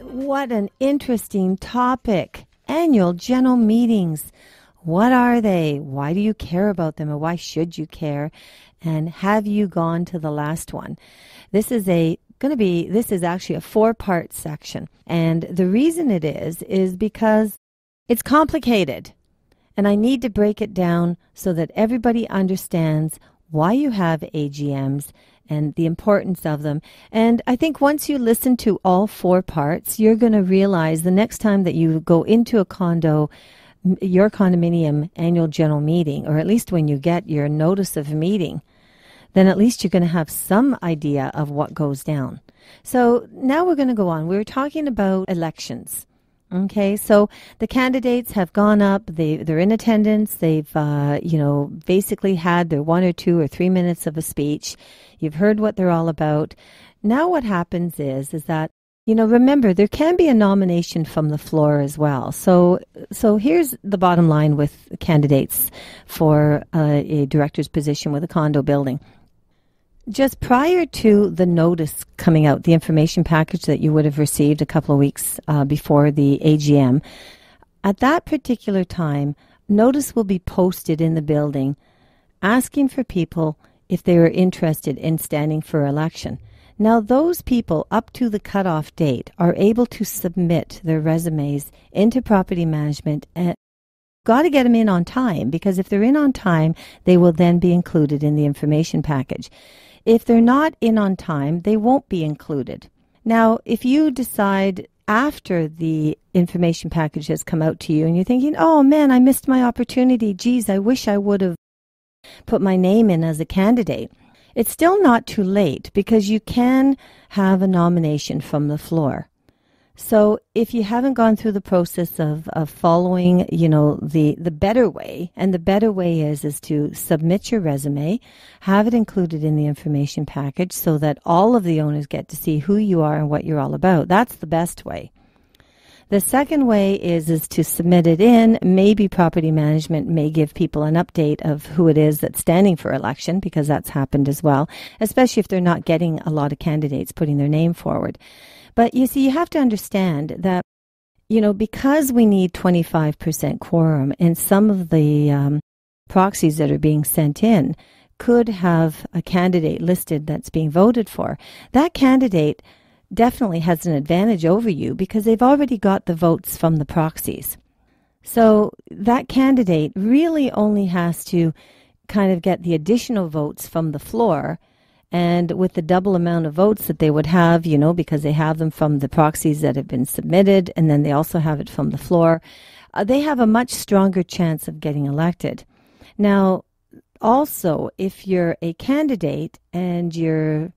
what an interesting topic. Annual general meetings. What are they? Why do you care about them and why should you care? And have you gone to the last one? This is a going to be this is actually a four-part section. And the reason it is is because it's complicated. And I need to break it down so that everybody understands why you have AGMs and the importance of them. And I think once you listen to all four parts, you're going to realize the next time that you go into a condo, your condominium annual general meeting, or at least when you get your notice of meeting, then at least you're going to have some idea of what goes down. So now we're going to go on. We were talking about elections. Okay, so the candidates have gone up. They they're in attendance. They've uh, you know basically had their one or two or three minutes of a speech. You've heard what they're all about. Now what happens is is that you know remember there can be a nomination from the floor as well. So so here's the bottom line with candidates for uh, a director's position with a condo building just prior to the notice coming out, the information package that you would have received a couple of weeks uh, before the AGM, at that particular time, notice will be posted in the building asking for people if they are interested in standing for election. Now, those people up to the cutoff date are able to submit their resumes into property management and got to get them in on time because if they're in on time, they will then be included in the information package. If they're not in on time, they won't be included. Now, if you decide after the information package has come out to you and you're thinking, oh man, I missed my opportunity. Geez, I wish I would have put my name in as a candidate. It's still not too late because you can have a nomination from the floor. So if you haven't gone through the process of, of following, you know, the, the better way, and the better way is, is to submit your resume, have it included in the information package so that all of the owners get to see who you are and what you're all about. That's the best way. The second way is is to submit it in. Maybe property management may give people an update of who it is that's standing for election because that's happened as well, especially if they're not getting a lot of candidates putting their name forward. But you see, you have to understand that, you know, because we need 25% quorum and some of the um, proxies that are being sent in could have a candidate listed that's being voted for, that candidate definitely has an advantage over you because they've already got the votes from the proxies. So that candidate really only has to kind of get the additional votes from the floor and with the double amount of votes that they would have, you know, because they have them from the proxies that have been submitted, and then they also have it from the floor, uh, they have a much stronger chance of getting elected. Now, also, if you're a candidate and your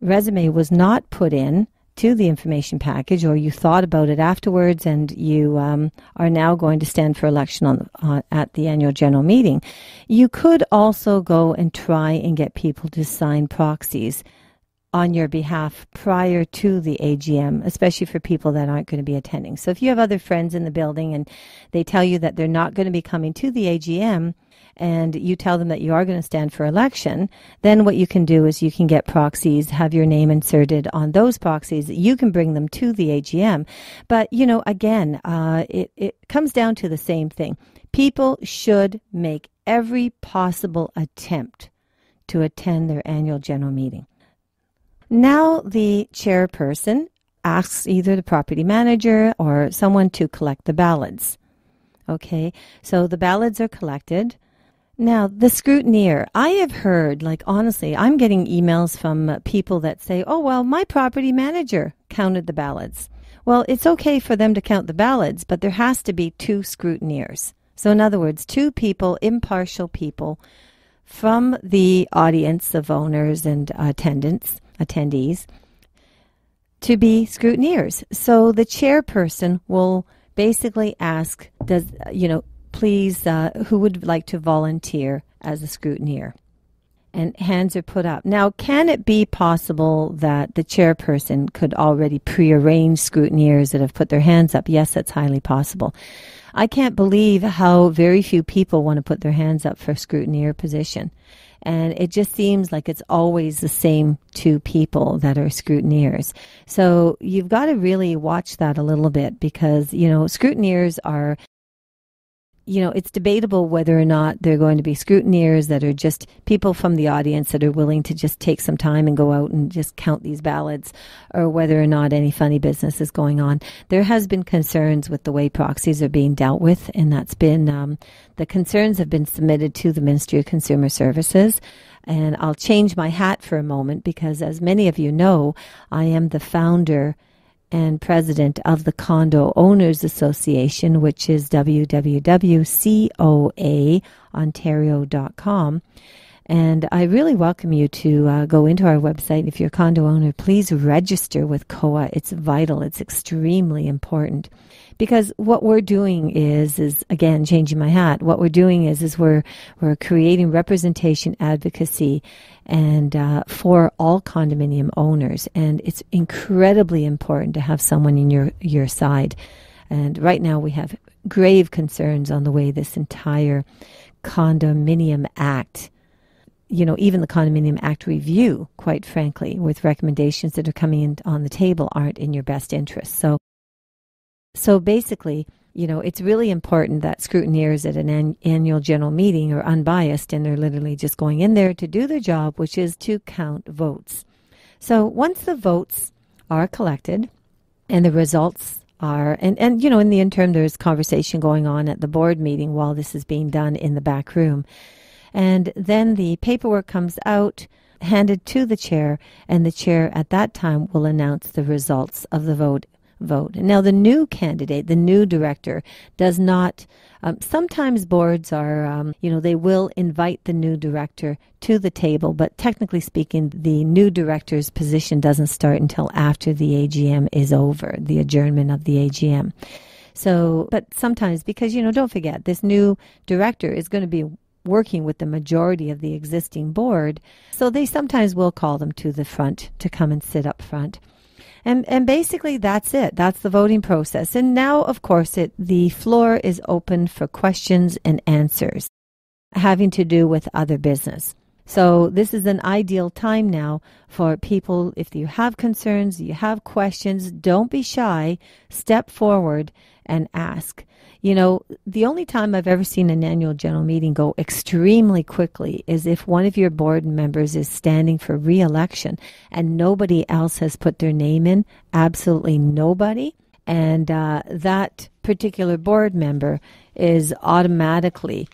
resume was not put in, to the information package or you thought about it afterwards and you um, are now going to stand for election on, uh, at the annual general meeting. You could also go and try and get people to sign proxies on your behalf prior to the AGM, especially for people that aren't going to be attending. So if you have other friends in the building and they tell you that they're not going to be coming to the AGM, and you tell them that you are going to stand for election, then what you can do is you can get proxies, have your name inserted on those proxies. You can bring them to the AGM. But, you know, again, uh, it, it comes down to the same thing. People should make every possible attempt to attend their annual general meeting. Now, the chairperson asks either the property manager or someone to collect the ballots. Okay, so the ballots are collected. Now, the scrutineer, I have heard, like, honestly, I'm getting emails from uh, people that say, oh, well, my property manager counted the ballots. Well, it's okay for them to count the ballots, but there has to be two scrutineers. So, in other words, two people, impartial people from the audience of owners and attendants, attendees, to be scrutineers. So the chairperson will basically ask, does, you know, please, uh, who would like to volunteer as a scrutineer? And hands are put up. Now, can it be possible that the chairperson could already prearrange scrutineers that have put their hands up? Yes, that's highly possible. I can't believe how very few people want to put their hands up for scrutineer position. And it just seems like it's always the same two people that are scrutineers. So you've got to really watch that a little bit because, you know, scrutineers are you know, it's debatable whether or not they're going to be scrutineers that are just people from the audience that are willing to just take some time and go out and just count these ballots or whether or not any funny business is going on. There has been concerns with the way proxies are being dealt with, and that's been um, the concerns have been submitted to the Ministry of Consumer Services. And I'll change my hat for a moment because, as many of you know, I am the founder and president of the Condo Owners Association, which is www.coaontario.com. And I really welcome you to uh, go into our website. If you're a condo owner, please register with COA. It's vital. It's extremely important because what we're doing is is again changing my hat. What we're doing is is we're we're creating representation advocacy and uh, for all condominium owners, and it's incredibly important to have someone in your your side. And right now we have grave concerns on the way this entire condominium act you know, even the Condominium Act review, quite frankly, with recommendations that are coming in on the table aren't in your best interest. So, so basically, you know, it's really important that scrutineers at an, an annual general meeting are unbiased and they're literally just going in there to do their job, which is to count votes. So once the votes are collected and the results are, and, and you know, in the interim, there's conversation going on at the board meeting while this is being done in the back room. And then the paperwork comes out, handed to the chair, and the chair at that time will announce the results of the vote vote. Now, the new candidate, the new director, does not. Um, sometimes boards are, um, you know, they will invite the new director to the table, but technically speaking, the new director's position doesn't start until after the AGM is over, the adjournment of the AGM. So, but sometimes because, you know, don't forget, this new director is going to be working with the majority of the existing board. So they sometimes will call them to the front to come and sit up front. And, and basically that's it. That's the voting process. And now, of course, it, the floor is open for questions and answers having to do with other business. So this is an ideal time now for people. If you have concerns, you have questions, don't be shy. Step forward and ask. You know, the only time I've ever seen an annual general meeting go extremely quickly is if one of your board members is standing for reelection and nobody else has put their name in, absolutely nobody. And uh, that particular board member is automatically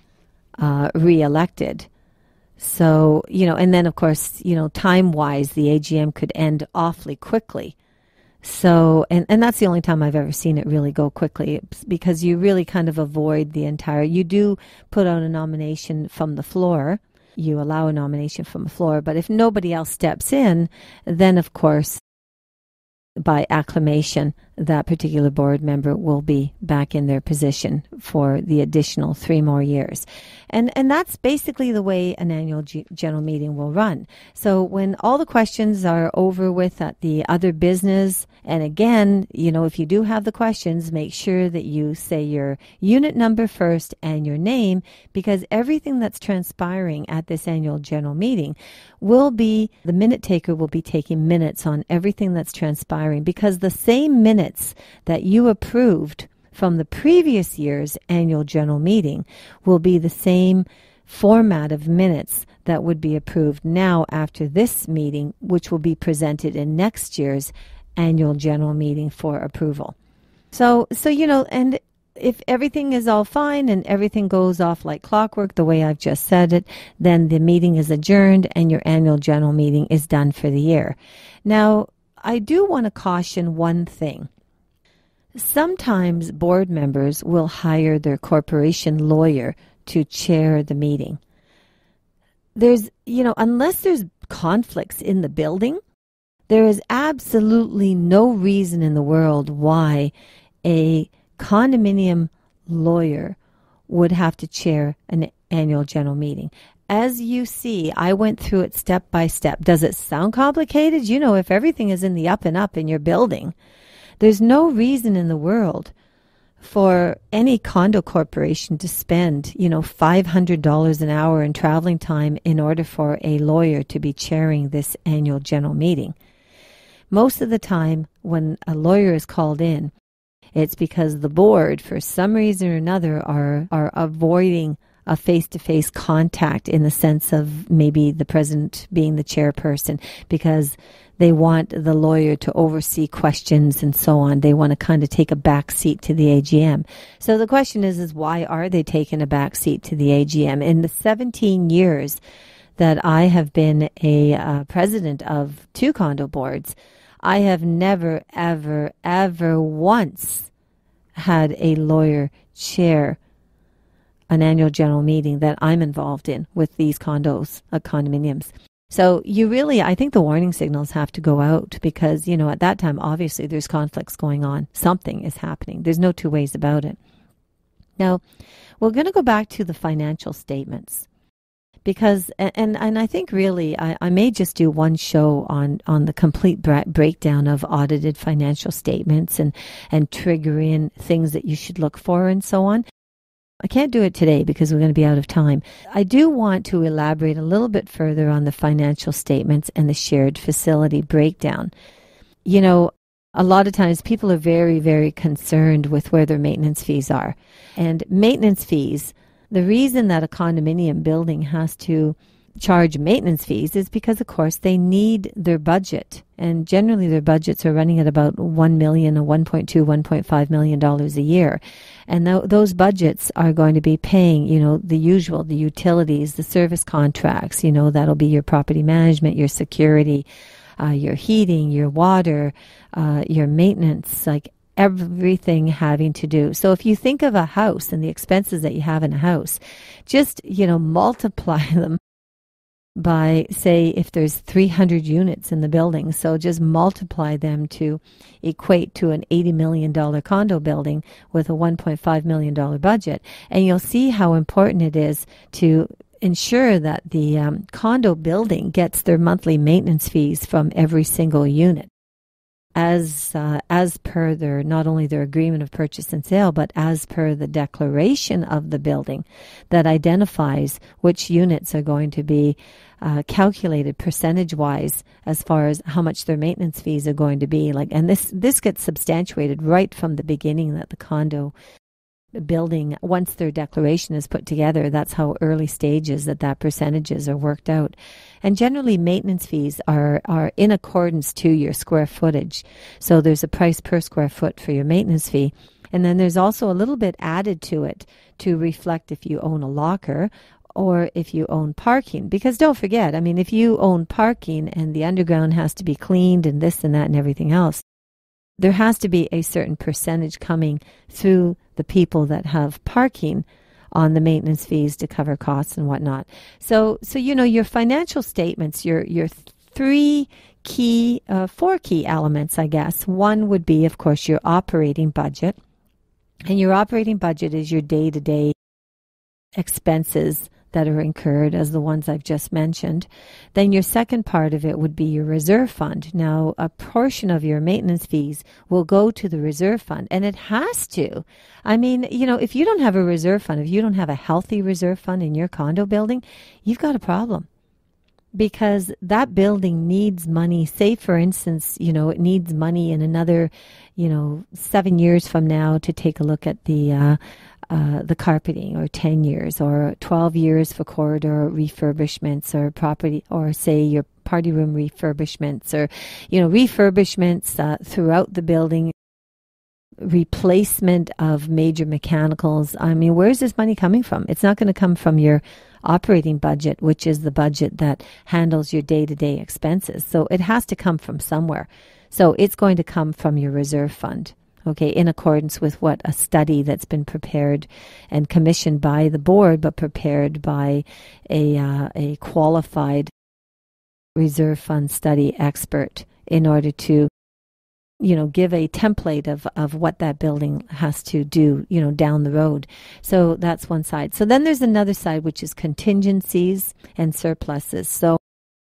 uh, elected So, you know, and then of course, you know, time wise, the AGM could end awfully quickly so, and, and that's the only time I've ever seen it really go quickly because you really kind of avoid the entire, you do put out a nomination from the floor. You allow a nomination from the floor, but if nobody else steps in, then of course by acclamation, that particular board member will be back in their position for the additional three more years. And, and that's basically the way an annual G- general meeting will run. So when all the questions are over with at the other business, and again, you know, if you do have the questions, make sure that you say your unit number first and your name because everything that's transpiring at this annual general meeting will be the minute taker will be taking minutes on everything that's transpiring because the same minutes that you approved from the previous year's annual general meeting will be the same format of minutes that would be approved now after this meeting, which will be presented in next year's annual general meeting for approval. So, so you know, and if everything is all fine and everything goes off like clockwork, the way I've just said it, then the meeting is adjourned and your annual general meeting is done for the year. Now, I do want to caution one thing. Sometimes board members will hire their corporation lawyer to chair the meeting. There's, you know, unless there's conflicts in the building, there is absolutely no reason in the world why a condominium lawyer would have to chair an annual general meeting. As you see, I went through it step by step. Does it sound complicated? You know, if everything is in the up and up in your building, there's no reason in the world for any condo corporation to spend, you know, $500 an hour in traveling time in order for a lawyer to be chairing this annual general meeting. Most of the time, when a lawyer is called in, it's because the board, for some reason or another, are, are avoiding a face to face contact in the sense of maybe the president being the chairperson because they want the lawyer to oversee questions and so on. They want to kind of take a back seat to the AGM. So the question is, is why are they taking a back seat to the AGM? In the 17 years that I have been a uh, president of two condo boards, I have never, ever, ever once had a lawyer chair an annual general meeting that I'm involved in with these condos, uh, condominiums. So you really, I think the warning signals have to go out because, you know, at that time, obviously there's conflicts going on. Something is happening. There's no two ways about it. Now, we're going to go back to the financial statements because and and I think really I, I may just do one show on on the complete breakdown of audited financial statements and and triggering things that you should look for and so on. I can't do it today because we're going to be out of time. I do want to elaborate a little bit further on the financial statements and the shared facility breakdown. You know, a lot of times people are very, very concerned with where their maintenance fees are. And maintenance fees the reason that a condominium building has to charge maintenance fees is because of course they need their budget and generally their budgets are running at about 1 million or 1.2 1.5 million dollars a year and th- those budgets are going to be paying you know the usual the utilities the service contracts you know that'll be your property management your security uh, your heating your water uh, your maintenance like everything having to do. So if you think of a house and the expenses that you have in a house, just, you know, multiply them by say if there's 300 units in the building so just multiply them to equate to an 80 million dollar condo building with a 1.5 million dollar budget and you'll see how important it is to ensure that the um, condo building gets their monthly maintenance fees from every single unit as uh, as per their not only their agreement of purchase and sale, but as per the declaration of the building that identifies which units are going to be uh, calculated percentage wise as far as how much their maintenance fees are going to be like and this this gets substantiated right from the beginning that the condo building once their declaration is put together that's how early stages that that percentages are worked out and generally maintenance fees are are in accordance to your square footage so there's a price per square foot for your maintenance fee and then there's also a little bit added to it to reflect if you own a locker or if you own parking. Because don't forget, I mean, if you own parking and the underground has to be cleaned and this and that and everything else, there has to be a certain percentage coming through the people that have parking on the maintenance fees to cover costs and whatnot. So, so you know, your financial statements, your your three key, uh, four key elements, I guess. One would be, of course, your operating budget, and your operating budget is your day to day expenses that are incurred as the ones I've just mentioned. Then your second part of it would be your reserve fund. Now, a portion of your maintenance fees will go to the reserve fund, and it has to. I mean, you know, if you don't have a reserve fund, if you don't have a healthy reserve fund in your condo building, you've got a problem because that building needs money say for instance you know it needs money in another you know seven years from now to take a look at the uh, uh, the carpeting or 10 years or 12 years for corridor refurbishments or property or say your party room refurbishments or you know refurbishments uh, throughout the building replacement of major mechanicals i mean where's this money coming from it's not going to come from your operating budget, which is the budget that handles your day to day expenses. So it has to come from somewhere. So it's going to come from your reserve fund, okay, in accordance with what a study that's been prepared and commissioned by the board, but prepared by a, uh, a qualified reserve fund study expert in order to you know give a template of of what that building has to do you know down the road so that's one side so then there's another side which is contingencies and surpluses so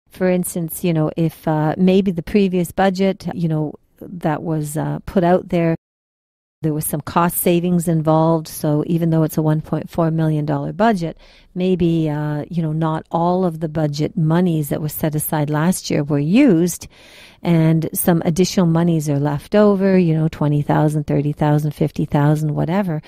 for instance you know if uh, maybe the previous budget you know that was uh, put out there there was some cost savings involved. So even though it's a 1.4 million dollar budget, maybe uh, you know not all of the budget monies that was set aside last year were used, and some additional monies are left over. You know, 20,000, 30,000, 50,000, whatever.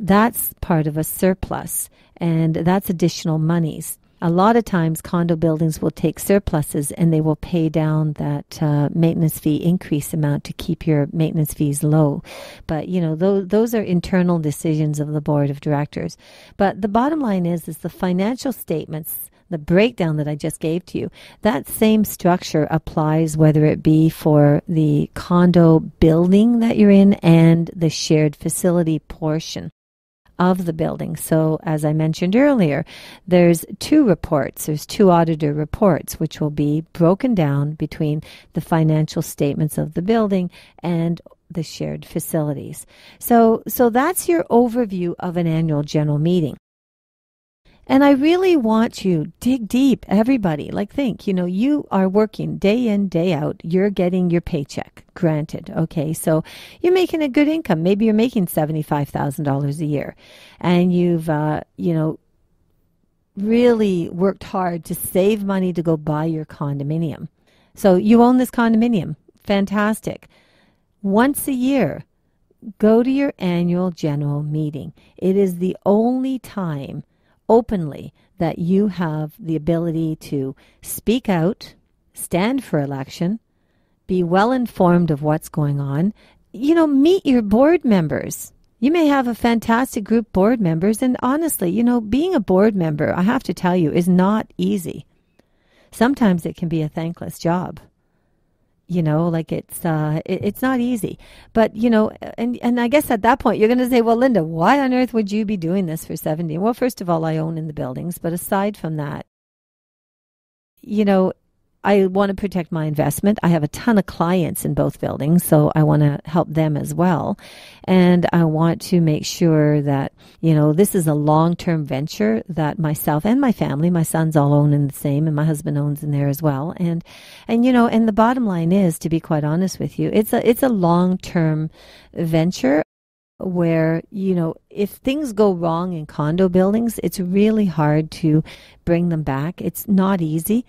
That's part of a surplus, and that's additional monies a lot of times condo buildings will take surpluses and they will pay down that uh, maintenance fee increase amount to keep your maintenance fees low. But you know those those are internal decisions of the board of directors. But the bottom line is is the financial statements the breakdown that I just gave to you, that same structure applies whether it be for the condo building that you're in and the shared facility portion of the building. So, as I mentioned earlier, there's two reports, there's two auditor reports, which will be broken down between the financial statements of the building and the shared facilities. So, so that's your overview of an annual general meeting. And I really want you dig deep, everybody. Like think, you know, you are working day in, day out. You're getting your paycheck, granted. Okay. So you're making a good income. Maybe you're making $75,000 a year and you've, uh, you know, really worked hard to save money to go buy your condominium. So you own this condominium. Fantastic. Once a year, go to your annual general meeting. It is the only time openly that you have the ability to speak out, stand for election, be well informed of what's going on. You know, meet your board members. You may have a fantastic group board members, and honestly, you know, being a board member, I have to tell you, is not easy. Sometimes it can be a thankless job you know like it's uh it, it's not easy but you know and and i guess at that point you're going to say well linda why on earth would you be doing this for 70 well first of all i own in the buildings but aside from that you know I want to protect my investment. I have a ton of clients in both buildings, so I want to help them as well. And I want to make sure that, you know, this is a long term venture that myself and my family, my sons all own in the same, and my husband owns in there as well. And, and, you know, and the bottom line is, to be quite honest with you, it's a, it's a long term venture where you know if things go wrong in condo buildings it's really hard to bring them back it's not easy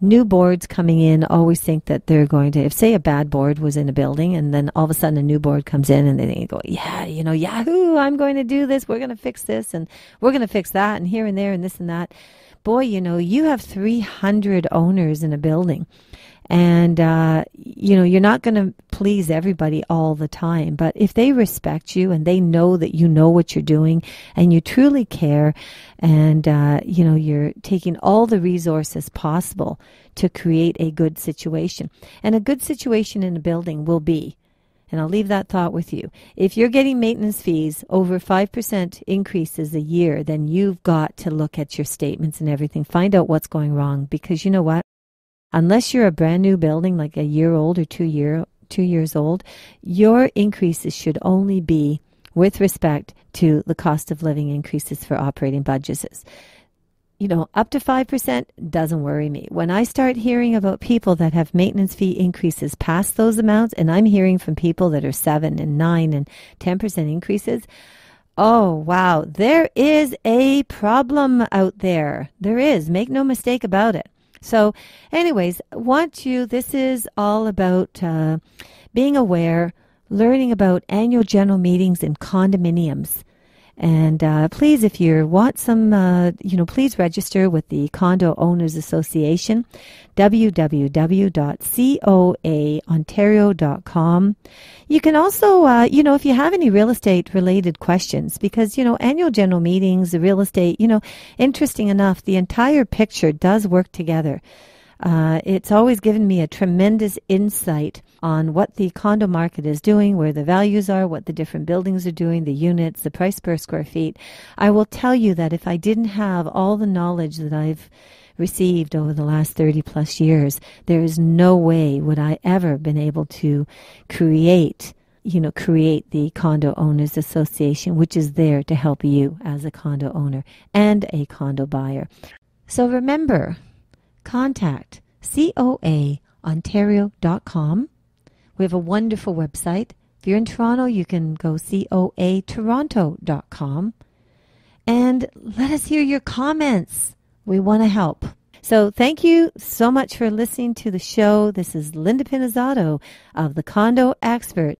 new boards coming in always think that they're going to, if say a bad board was in a building and then all of a sudden a new board comes in and they go, yeah, you know, Yahoo, I'm going to do this. We're going to fix this and we're going to fix that and here and there and this and that. Boy, you know, you have 300 owners in a building. And, uh, you know, you're not going to please everybody all the time. But if they respect you and they know that you know what you're doing and you truly care and, uh, you know, you're taking all the resources possible to create a good situation. And a good situation in a building will be and I'll leave that thought with you. If you're getting maintenance fees over 5% increases a year, then you've got to look at your statements and everything. Find out what's going wrong because you know what? unless you're a brand new building, like a year old or two year two years old, your increases should only be with respect to the cost of living increases for operating budgets. You know, up to 5% doesn't worry me. When I start hearing about people that have maintenance fee increases past those amounts, and I'm hearing from people that are 7 and 9 and 10% increases, oh, wow, there is a problem out there. There is. Make no mistake about it. So, anyways, want you, this is all about uh, being aware, learning about annual general meetings in condominiums. And uh, please, if you want some, uh, you know, please register with the Condo Owners Association, www.coaontario.com. You can also, uh, you know, if you have any real estate related questions, because, you know, annual general meetings, the real estate, you know, interesting enough, the entire picture does work together. Uh, it's always given me a tremendous insight on what the condo market is doing, where the values are, what the different buildings are doing, the units, the price per square feet. I will tell you that if I didn't have all the knowledge that I've received over the last 30 plus years, there is no way would I ever been able to create you know, create the Condo Owners Association, which is there to help you as a condo owner and a condo buyer. So remember, contact coaontario.com. We have a wonderful website. If you're in Toronto, you can go coatoronto.com. And let us hear your comments. We want to help. So thank you so much for listening to the show. This is Linda Pinizzato of The Condo Expert.